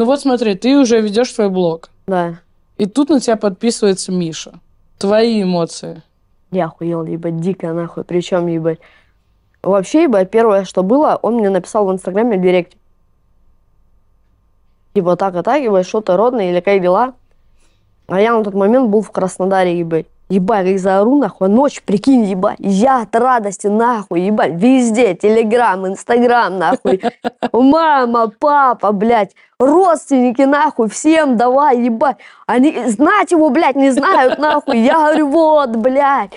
Ну вот смотри, ты уже ведешь свой блог. Да. И тут на тебя подписывается Миша. Твои эмоции. Я охуел, ебать, дико нахуй. Причем, ебать. Вообще, ебать, первое, что было, он мне написал в Инстаграме в директе. Типа так и так, ебать, что-то родное или какие дела. А я на тот момент был в Краснодаре, ебать. Ебать, их заору нахуй, ночь, прикинь, ебать, я от радости нахуй, ебать, везде, телеграм, инстаграм нахуй, мама, папа, блядь, родственники нахуй, всем давай, ебать, они знать его, блядь, не знают нахуй, я говорю, вот, блядь,